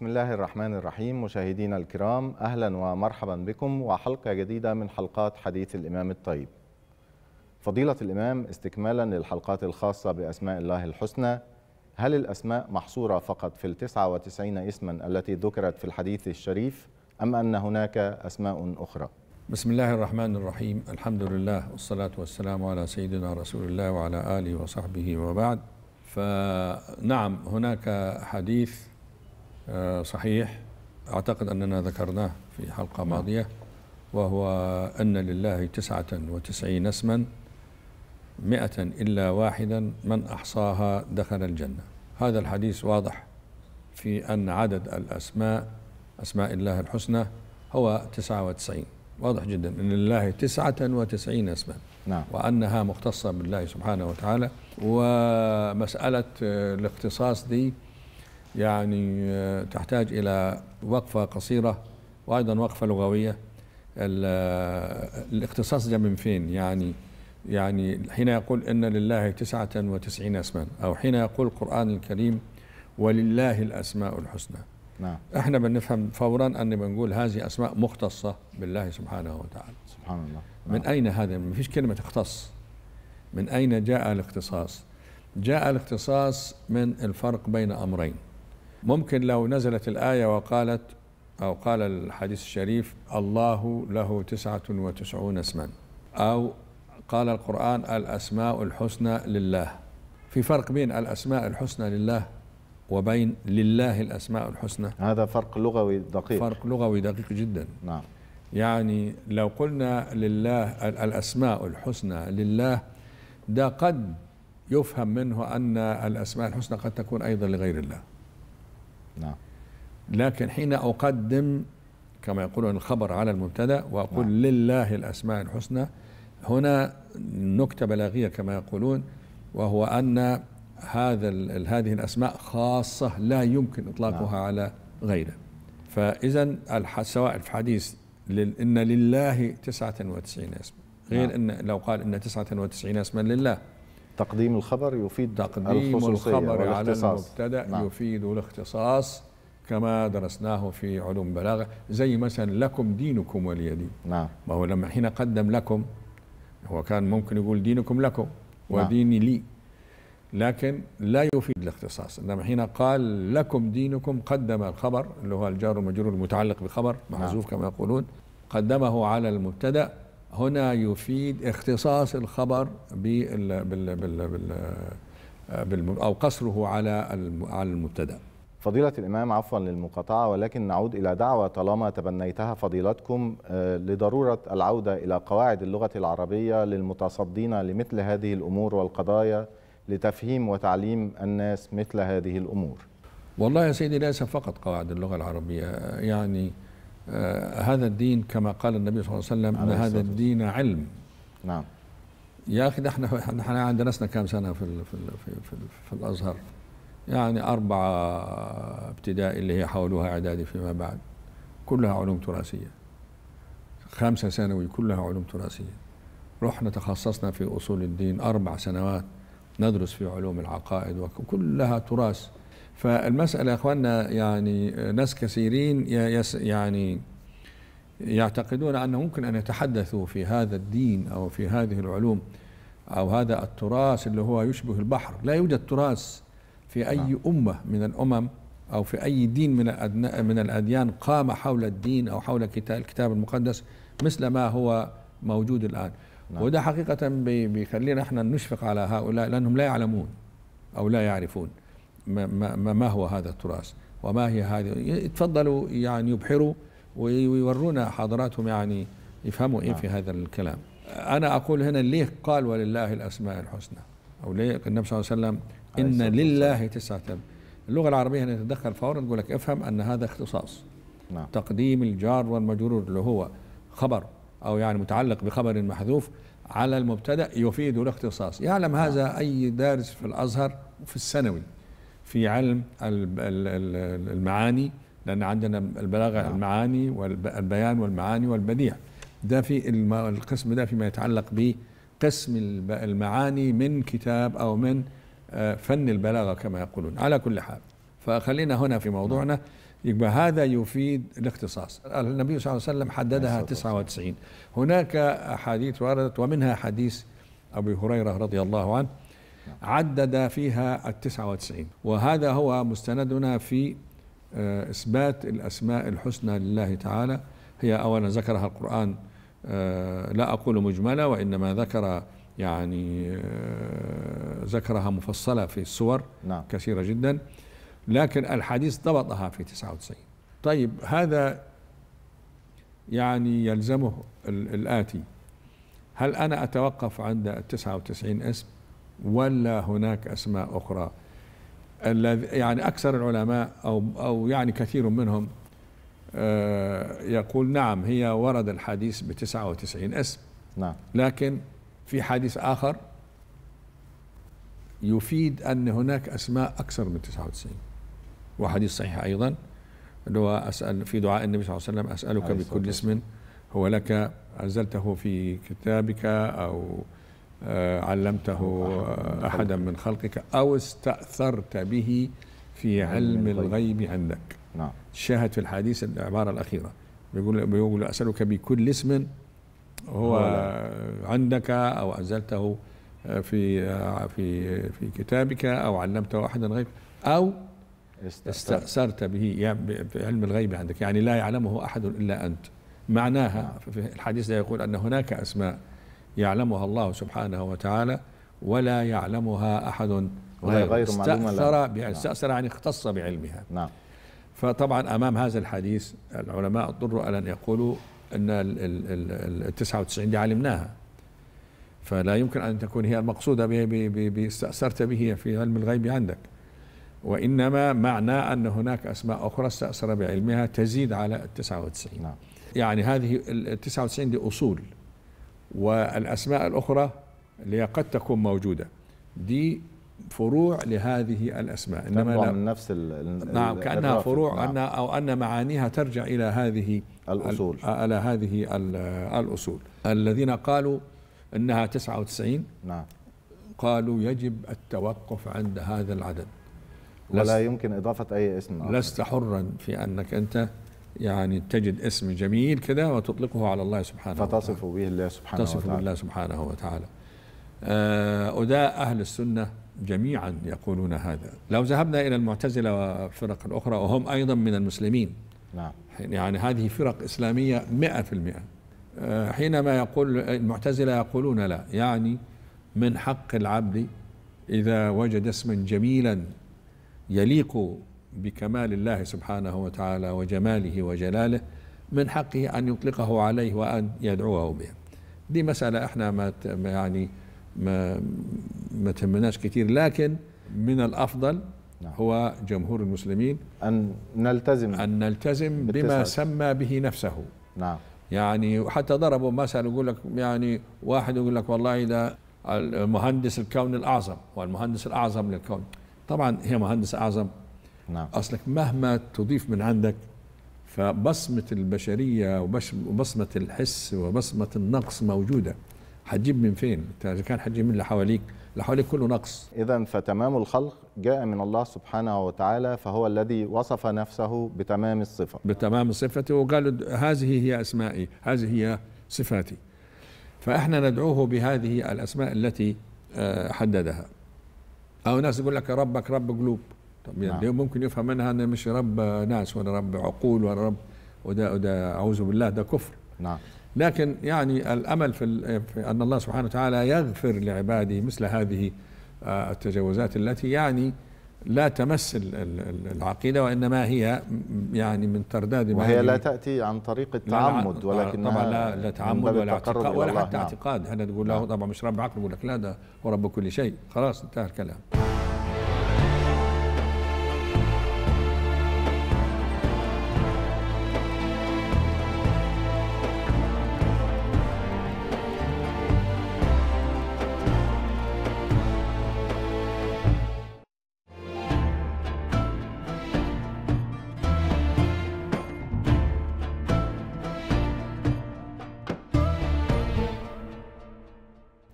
بسم الله الرحمن الرحيم مشاهدينا الكرام أهلا ومرحبا بكم وحلقة جديدة من حلقات حديث الإمام الطيب فضيلة الإمام استكمالا للحلقات الخاصة بأسماء الله الحسنى هل الأسماء محصورة فقط في التسعة وتسعين اسما التي ذكرت في الحديث الشريف أم أن هناك أسماء أخرى؟ بسم الله الرحمن الرحيم الحمد لله والصلاة والسلام على سيدنا رسول الله وعلى آله وصحبه وبعد فنعم هناك حديث آه، صحيح أعتقد أننا ذكرناه في حلقة نعم. ماضية وهو أن لله تسعة وتسعين اسما مئة إلا واحدا من أحصاها دخل الجنة هذا الحديث واضح في أن عدد الأسماء أسماء الله الحسنى هو تسعة وتسعين واضح جدا أن لله تسعة وتسعين اسما نعم. وأنها مختصة بالله سبحانه وتعالى ومسألة آه، الاختصاص دي يعني آه، تحتاج إلى وقفة قصيرة وأيضا وقفة لغوية آه، الاختصاص ده من فين يعني يعني حين يقول إن لله تسعة وتسعين اسما أو حين يقول القرآن الكريم ولله الأسماء الحسنى نعم. احنا بنفهم فورا ان بنقول هذه اسماء مختصه بالله سبحانه وتعالى سبحان الله نعم. من اين هذا ما فيش كلمه تختص من اين جاء الاختصاص جاء الاختصاص من الفرق بين امرين ممكن لو نزلت الآية وقالت أو قال الحديث الشريف الله له تسعة وتسعون اسما أو قال القرآن الأسماء الحسنى لله في فرق بين الأسماء الحسنى لله وبين لله الأسماء الحسنى هذا فرق لغوي دقيق فرق لغوي دقيق جدا نعم يعني لو قلنا لله الأسماء الحسنى لله ده قد يفهم منه أن الأسماء الحسنى قد تكون أيضا لغير الله نعم لكن حين أقدم كما يقولون الخبر على المبتدأ وأقول نعم. لله الأسماء الحسنى هنا نكتة بلاغية كما يقولون وهو أن هذا هذه الأسماء خاصة لا يمكن إطلاقها نعم. على غيره فإذا سواء في حديث إن لله 99 اسم غير نعم. إن لو قال إن 99 اسما لله تقديم الخبر يفيد تقديم الخبر على المبتدا نعم. يفيد الاختصاص كما درسناه في علوم بلاغه زي مثلا لكم دينكم ولي دين نعم ما هو لما حين قدم لكم هو كان ممكن يقول دينكم لكم نعم. وديني لي لكن لا يفيد الاختصاص انما حين قال لكم دينكم قدم الخبر اللي هو الجار والمجرور المتعلق بخبر محذوف نعم. كما يقولون قدمه على المبتدا هنا يفيد اختصاص الخبر بال بال بال بال او قصره على على المبتدا فضيلة الإمام عفوا للمقاطعة ولكن نعود إلى دعوة طالما تبنيتها فضيلتكم آه، لضرورة العودة إلى قواعد اللغة العربية للمتصدين لمثل هذه الأمور والقضايا لتفهيم وتعليم الناس مثل هذه الأمور والله يا سيدي ليس فقط قواعد اللغة العربية يعني آه، هذا الدين كما قال النبي صلى الله عليه وسلم ان هذا الدين علم نعم يا اخي نحن نحن عندنا لسنا سنه في في في, في, في الازهر يعني اربعه ابتدائي اللي هي حولوها اعدادي فيما بعد كلها علوم تراثيه خمسة ثانوي كلها علوم تراثيه رحنا تخصصنا في اصول الدين اربع سنوات ندرس في علوم العقائد وكلها تراث فالمسألة يا أخواننا يعني ناس كثيرين يعني يعتقدون أنه ممكن أن يتحدثوا في هذا الدين أو في هذه العلوم أو هذا التراث اللي هو يشبه البحر لا يوجد تراث في أي نعم. أمة من الأمم أو في أي دين من من الأديان قام حول الدين أو حول الكتاب المقدس مثل ما هو موجود الآن نعم. وده حقيقة بيخلينا احنا نشفق على هؤلاء لأنهم لا يعلمون أو لا يعرفون ما, ما, ما هو هذا التراث وما هي هذه تفضلوا يعني يبحروا ويورونا حضراتهم يعني يفهموا ايه في نعم. هذا الكلام انا اقول هنا ليه قال ولله الاسماء الحسنى او ليه النبي صلى الله عليه وسلم ان لله تسعه اللغه العربيه هنا تتدخل فورا تقول لك افهم ان هذا اختصاص نعم. تقديم الجار والمجرور اللي هو خبر او يعني متعلق بخبر محذوف على المبتدا يفيد الاختصاص يعلم هذا نعم. اي دارس في الازهر وفي الثانوي في علم المعاني لأن عندنا البلاغة نعم. المعاني والبيان والمعاني والبديع ده في القسم ده فيما يتعلق بقسم المعاني من كتاب أو من آه، فن البلاغة كما يقولون على كل حال فخلينا هنا في موضوعنا يبقى هذا يفيد الاختصاص النبي صلى الله عليه وسلم حددها 99 نعم، هناك أحاديث وردت ومنها حديث أبي هريرة رضي الله عنه عدد فيها التسعة وتسعين وهذا هو مستندنا في آه، إثبات الأسماء الحسنى لله تعالى هي أولا ذكرها القرآن آه، لا أقول مجملة وإنما ذكر يعني آه، ذكرها مفصلة في السور نعم. كثيرة جدا لكن الحديث ضبطها في 99 طيب هذا يعني يلزمه الآتي هل أنا أتوقف عند 99 اسم ولا هناك أسماء أخرى الذي يعني أكثر العلماء أو أو يعني كثير منهم آه، يقول نعم هي ورد الحديث ب 99 اسم نعم لكن في حديث آخر يفيد أن هناك أسماء أكثر من 99 وحديث صحيح أيضا اللي هو أسأل في دعاء النبي صلى الله عليه وسلم أسألك بكل اسم هو لك أنزلته في كتابك أو آه، علمته آه، أحدا من خلقك أو استأثرت به في يعني علم الغيب عندك نعم شاهد في الحديث العبارة الأخيرة بيقول بيقول أسألك بكل اسم هو عندك أو أنزلته آه، في في في كتابك أو علمته أحدا غيرك أو استأثرت به يعني علم الغيب عندك يعني لا يعلمه أحد إلا أنت معناها نعم. في الحديث ده يقول أن هناك أسماء يعلمها الله سبحانه وتعالى ولا يعلمها أحد غيره استأثر, نعم. استأثر يعني اختص بعلمها نعم فطبعا أمام هذا الحديث العلماء اضطروا أن يقولوا أن ال 99 دي علمناها فلا يمكن أن تكون هي المقصودة باستأثرت به في علم الغيب عندك وإنما معنى أن هناك أسماء أخرى استأثر بعلمها تزيد على التسعة وتسعين نعم. يعني هذه التسعة وتسعين دي أصول والأسماء الأخرى اللي هي قد تكون موجودة دي فروع لهذه الأسماء إنما لا من نفس الـ نعم كأنها فروع نعم. أن أو أن معانيها ترجع إلى هذه الأصول إلى هذه الأصول الذين قالوا إنها 99 نعم قالوا يجب التوقف عند هذا العدد ولا يمكن إضافة أي اسم لست حرا في أنك أنت يعني تجد اسم جميل كده وتطلقه على الله سبحانه فتصف به الله سبحانه تصف وتعالى تصف بالله سبحانه وتعالى أداء آه، أهل السنة جميعا يقولون هذا لو ذهبنا إلى المعتزلة وفرق الأخرى وهم أيضا من المسلمين نعم يعني هذه فرق إسلامية مئة في المئة آه، حينما يقول المعتزلة يقولون لا يعني من حق العبد إذا وجد اسما جميلا يليق بكمال الله سبحانه وتعالى وجماله وجلاله من حقه أن يطلقه عليه وأن يدعوه به دي مسألة احنا ما يعني ما ما تهمناش كثير لكن من الأفضل نعم. هو جمهور المسلمين أن نلتزم أن نلتزم بما سمى به نفسه نعم يعني حتى ضربوا مثل يقول لك يعني واحد يقول لك والله ده المهندس الكون الأعظم والمهندس الأعظم للكون طبعا هي مهندس أعظم نعم. أصلك مهما تضيف من عندك فبصمة البشرية وبصمة الحس وبصمة النقص موجودة هتجيب من فين؟ انت اذا كان هتجيب من اللي حواليك، اللي حواليك كله نقص. اذا فتمام الخلق جاء من الله سبحانه وتعالى فهو الذي وصف نفسه بتمام الصفه. بتمام الصفه وقال هذه هي اسمائي، هذه هي صفاتي. فاحنا ندعوه بهذه الاسماء التي آه، حددها. او ناس يقول لك ربك رب قلوب. طب يعني نعم. ممكن يفهم منها انه مش رب ناس ولا رب عقول ولا رب وده وده اعوذ بالله ده كفر نعم لكن يعني الامل في, في ان الله سبحانه وتعالى يغفر لعباده مثل هذه آه، التجاوزات التي يعني لا تمس العقيدة وإنما هي يعني من ترداد وهي لا تأتي عن طريق التعمد آه، ولكن طبعا لا, لا تعمد ولا اعتقاد ولا حتى نعم. اعتقاد احنا تقول له نعم. طبعا مش رب عقل يقول لك لا ده هو رب كل شيء خلاص انتهى الكلام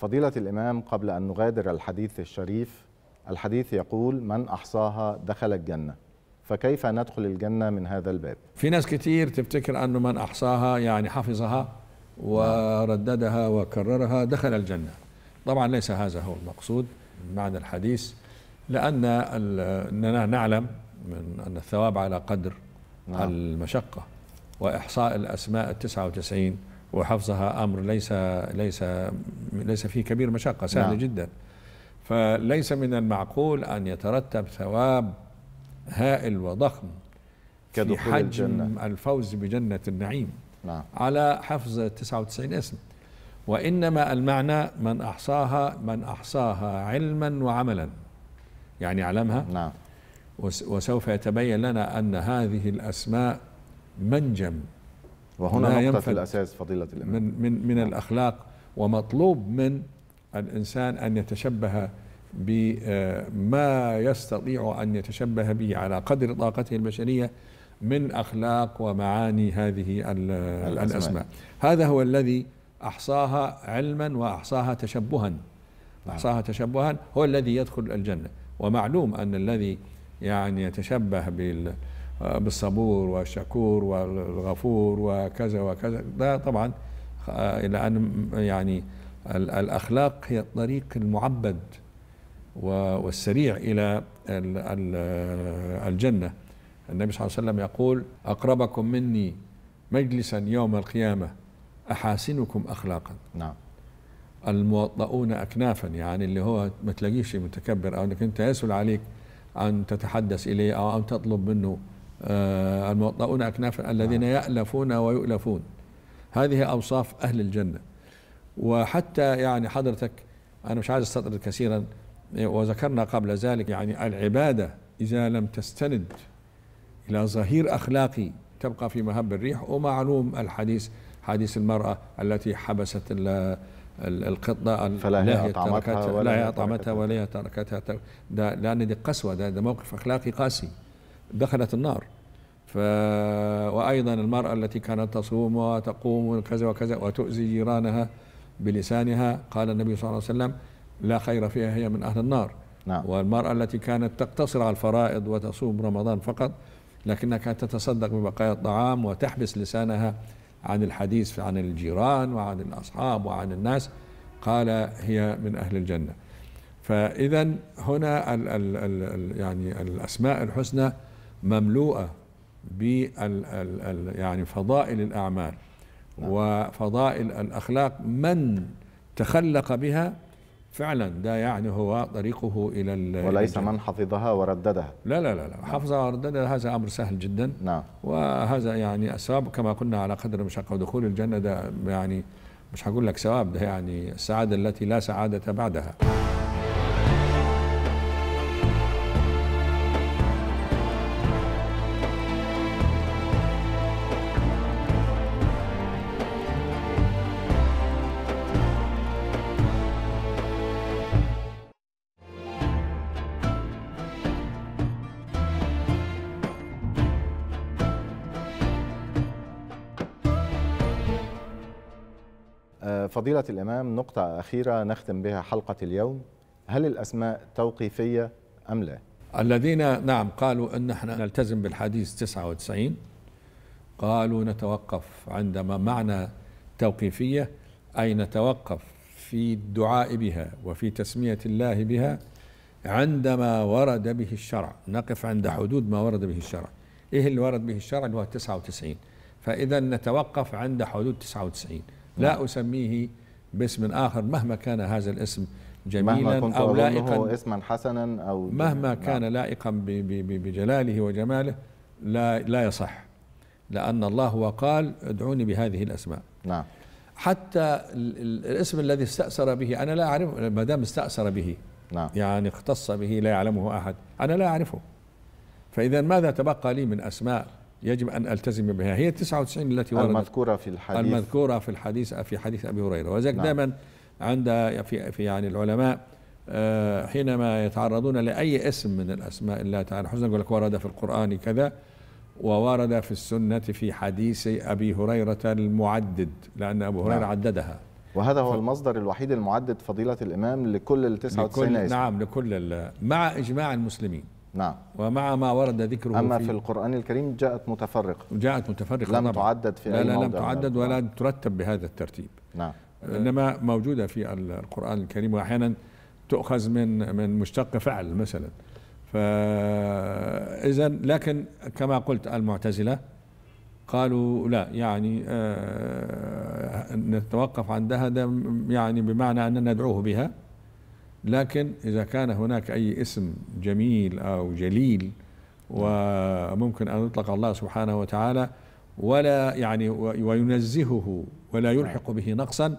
فضيلة الإمام قبل أن نغادر الحديث الشريف الحديث يقول من أحصاها دخل الجنة فكيف ندخل الجنة من هذا الباب في ناس كتير تفتكر أنه من أحصاها يعني حفظها ورددها وكررها دخل الجنة طبعا ليس هذا هو المقصود معنى الحديث لأن أننا نعلم من أن الثواب على قدر نعم. المشقة وإحصاء الأسماء التسعة وتسعين وحفظها امر ليس ليس ليس فيه كبير مشقه سهله نعم. جدا فليس من المعقول ان يترتب ثواب هائل وضخم كدخول في حجم الجنة. الفوز بجنه النعيم نعم. على حفظ 99 اسم وانما المعنى من احصاها من احصاها علما وعملا يعني علمها نعم وسوف يتبين لنا ان هذه الاسماء منجم وهنا نقطة الأساس فضيلة الإمام من, من, من نعم. الأخلاق ومطلوب من الإنسان أن يتشبه بما آه، يستطيع أن يتشبه به على قدر طاقته البشرية من أخلاق ومعاني هذه الأسماء, الأسماء. هذا هو الذي أحصاها علما وأحصاها تشبها نعم. أحصاها تشبها هو الذي يدخل الجنة ومعلوم أن الذي يعني يتشبه بال آه، بالصبور والشكور والغفور وكذا وكذا ده طبعا آه، إلى أن يعني الأخلاق هي الطريق المعبد والسريع إلى الجنة النبي صلى الله عليه وسلم يقول أقربكم مني مجلسا يوم القيامة أحاسنكم أخلاقا نعم الموطؤون أكنافا يعني اللي هو ما تلاقيش متكبر أو أنك أنت يسهل عليك أن تتحدث إليه أو أن تطلب منه آه، الموطئون أكناف الذين نعم. يألفون ويؤلفون هذه أوصاف أهل الجنة وحتى يعني حضرتك أنا مش عايز أستطرد كثيرا وذكرنا قبل ذلك يعني العبادة إذا لم تستند إلى ظهير أخلاقي تبقى في مهب الريح ومعلوم الحديث حديث المرأة التي حبست القطة فلا هي أطعمتها ولا هي أطعمتها ولا هي تركتها ده لأن دي قسوة ده, ده موقف أخلاقي قاسي دخلت النار ف وأيضا المرأة التي كانت تصوم وتقوم كذا وكذا وتؤذي جيرانها بلسانها قال النبي صلى الله عليه وسلم لا خير فيها هي من أهل النار نعم. والمرأة التي كانت تقتصر على الفرائض وتصوم رمضان فقط لكنها كانت تتصدق ببقايا الطعام وتحبس لسانها عن الحديث عن الجيران وعن الأصحاب وعن الناس قال هي من أهل الجنة فإذا هنا الـ الـ الـ يعني الأسماء الحسنى مملوءه بال يعني فضائل الاعمال نعم. وفضائل الاخلاق من تخلق بها فعلا ده يعني هو طريقه الى وليس من حفظها ورددها لا لا لا, لا. نعم. حفظها ورددها هذا امر سهل جدا نعم وهذا يعني الثواب كما قلنا على قدر المشقه ودخول الجنه ده يعني مش هقول لك ثواب ده يعني السعاده التي لا سعاده بعدها فضيلة الإمام نقطة أخيرة نختم بها حلقة اليوم هل الأسماء توقيفية أم لا؟ الذين نعم قالوا أن نحن نلتزم بالحديث 99 قالوا نتوقف عندما معنى توقيفية أي نتوقف في الدعاء بها وفي تسمية الله بها عندما ورد به الشرع نقف عند حدود ما ورد به الشرع إيه اللي ورد به الشرع اللي هو 99 فإذا نتوقف عند حدود 99 لا نعم. أسميه باسم آخر مهما كان هذا الاسم جميلا مهما كنت أو لائقا اسما حسنا أو مهما نعم. كان لائقا بجلاله وجماله لا, لا يصح لأن الله وقال ادعوني بهذه الأسماء نعم حتى الاسم الذي استأثر به أنا لا أعرفه ما دام استأثر به نعم يعني اختص به لا يعلمه أحد أنا لا أعرفه فإذا ماذا تبقى لي من أسماء يجب أن ألتزم بها هي 99 التي وردت المذكورة في الحديث المذكورة في الحديث في حديث أبي هريرة وذلك نعم. دائما عند في, في يعني العلماء آه، حينما يتعرضون لأي اسم من الأسماء الله تعالى حسنا يقول لك ورد في القرآن كذا وورد في السنة في حديث أبي هريرة المعدد لأن أبو هريرة نعم. عددها وهذا هو ف... المصدر الوحيد المعدد فضيلة الإمام لكل ال 99 اسم نعم لكل مع إجماع المسلمين نعم ومع ما ورد ذكره أما في, في القرآن الكريم جاءت متفرقة جاءت متفرقة لم طبعا. تعدد في لا أي لا لم تعدد ولا نعم. ترتب بهذا الترتيب نعم إنما موجودة في القرآن الكريم وأحيانا تؤخذ من من مشتق فعل مثلا فإذا لكن كما قلت المعتزلة قالوا لا يعني آه نتوقف عندها يعني بمعنى أننا ندعوه بها لكن إذا كان هناك أي اسم جميل أو جليل وممكن أن يطلق الله سبحانه وتعالى ولا يعني وينزهه ولا يلحق به نقصا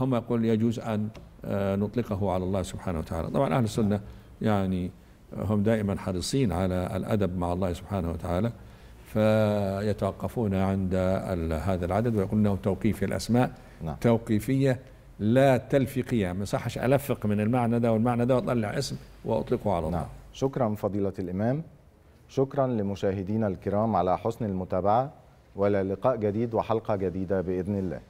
هم يقول يجوز أن آه، نطلقه على الله سبحانه وتعالى طبعا أهل السنة يعني هم دائما حريصين على الأدب مع الله سبحانه وتعالى فيتوقفون عند هذا العدد ويقولون انه توقيف الاسماء نعم. توقيفيه لا تلفقيها ما صحش ألفق من المعنى ده والمعنى ده وأطلع اسم وأطلقه على الله نعم. شكرا فضيلة الإمام شكرا لمشاهدينا الكرام على حسن المتابعة ولا لقاء جديد وحلقة جديدة بإذن الله